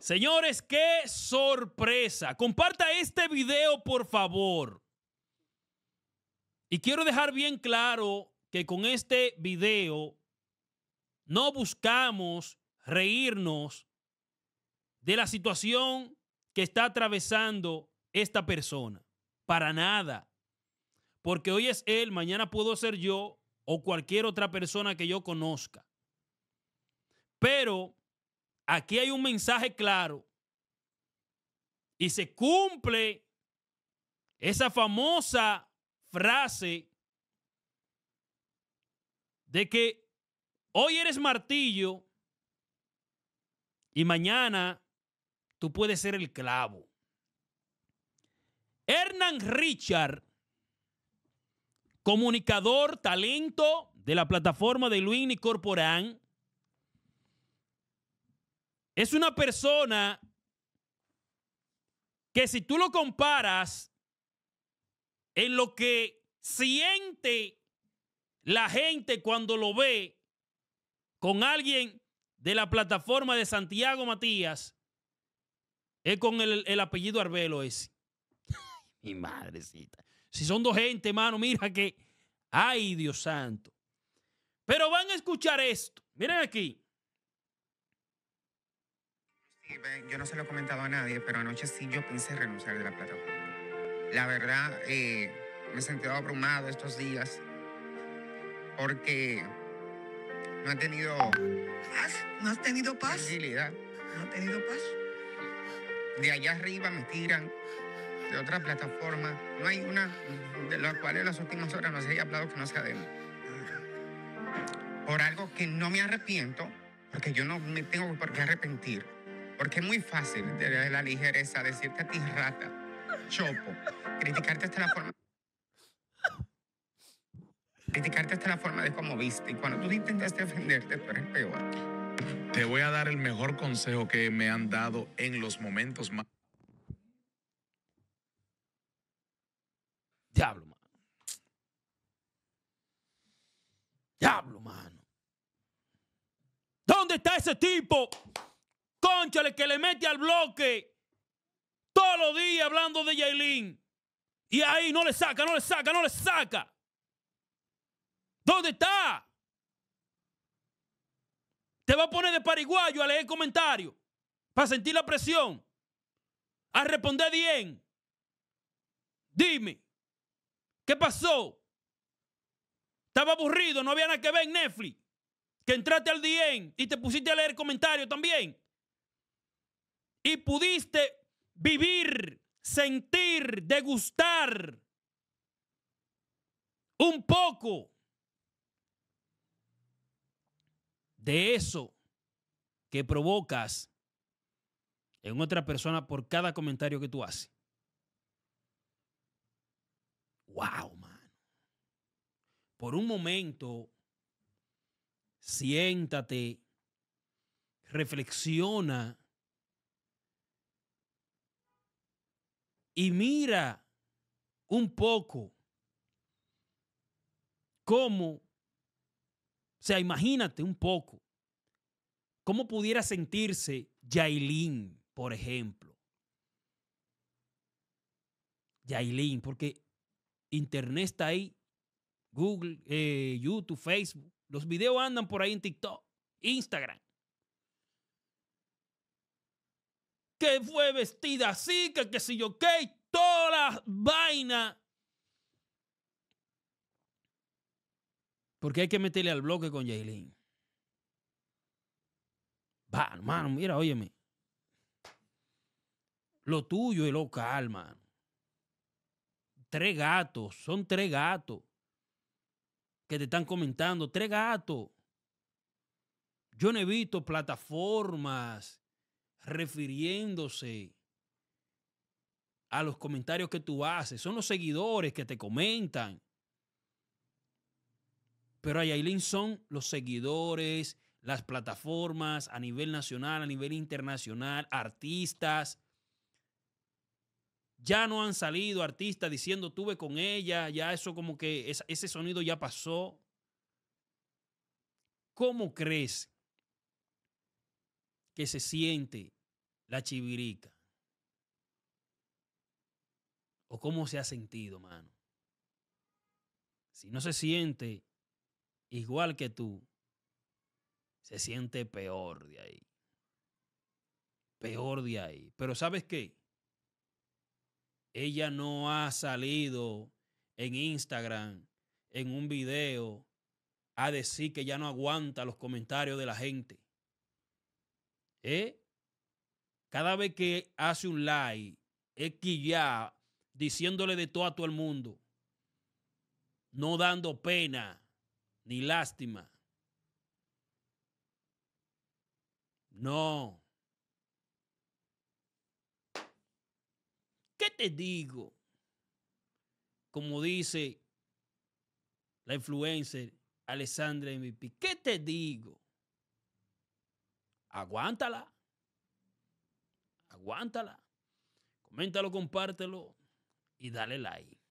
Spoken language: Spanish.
Señores, qué sorpresa. Comparta este video, por favor. Y quiero dejar bien claro que con este video no buscamos reírnos de la situación que está atravesando esta persona. Para nada. Porque hoy es él, mañana puedo ser yo o cualquier otra persona que yo conozca. Pero Aquí hay un mensaje claro. Y se cumple esa famosa frase de que hoy eres martillo y mañana tú puedes ser el clavo. Hernán Richard, comunicador, talento de la plataforma de Luini Corporán, es una persona que si tú lo comparas en lo que siente la gente cuando lo ve con alguien de la plataforma de Santiago Matías, es con el, apellido Arbelo ese. Mi madrecita. Si son dos gente, mano, mira que, ay Dios santo. Pero van a escuchar esto. Miren aquí. Yo no se lo he comentado a nadie, pero anoche sí yo pensé renunciar de la plataforma. La verdad, eh, me he sentido abrumado estos días porque no he tenido... ¿Paz? ¿No has tenido paz? ¿No has tenido paz? De allá arriba me tiran, de otra plataforma. No hay una de las cuales en las últimas horas no se haya hablado que no sea de Por algo que no me arrepiento, porque yo no me tengo por qué arrepentir porque es muy fácil, de la ligereza, decirte a ti rata, chopo, criticarte hasta la forma. Criticarte hasta la forma de cómo viste. Y cuando tú intentaste defenderte, tú eres peor. Te voy a dar el mejor consejo que me han dado en los momentos más. Diablo, mano. Diablo, mano. ¿Dónde está ese tipo? Conchale que le mete al bloque todos los días hablando de Yailin. Y ahí no le saca, no le saca, no le saca. ¿Dónde está? Te va a poner de pariguayo a leer comentarios para sentir la presión, a responder bien. Dime, ¿qué pasó? Estaba aburrido, no había nada que ver en Netflix. Que entraste al Dien y te pusiste a leer comentarios también y pudiste vivir, sentir, degustar un poco de eso que provocas en otra persona por cada comentario que tú haces. Wow, mano. Por un momento, siéntate, reflexiona y mira un poco cómo, o sea, imagínate un poco, cómo pudiera sentirse Yailin, por ejemplo. Yailin, porque Internet está ahí, Google, eh, YouTube, Facebook, los videos andan por ahí en TikTok, Instagram. que fue vestida así, que qué si yo qué, todas las vainas. Porque hay que meterle al bloque con Jaylin. Va, hermano, mira, óyeme. Lo tuyo es local, calma Tres gatos, son tres gatos que te están comentando, tres gatos. Yo no he visto plataformas refiriéndose a los comentarios que tú haces, son los seguidores que te comentan. Pero a Yailin son los seguidores, las plataformas a nivel nacional, a nivel internacional, artistas. Ya no han salido artistas diciendo tuve con ella, ya eso como que ese sonido ya pasó. ¿Cómo crees que se siente la chivirica? ¿O cómo se ha sentido, mano? Si no se siente igual que tú, se siente peor de ahí. Peor de ahí. Pero ¿sabes qué? Ella no ha salido en Instagram, en un video, a decir que ya no aguanta los comentarios de la gente. ¿Eh? cada vez que hace un like, es que ya diciéndole de todo a todo el mundo, no dando pena ni lástima. No. ¿Qué te digo? Como dice la influencer Alessandra MVP, ¿qué te digo? Aguántala aguántala. Coméntalo, compártelo y dale like.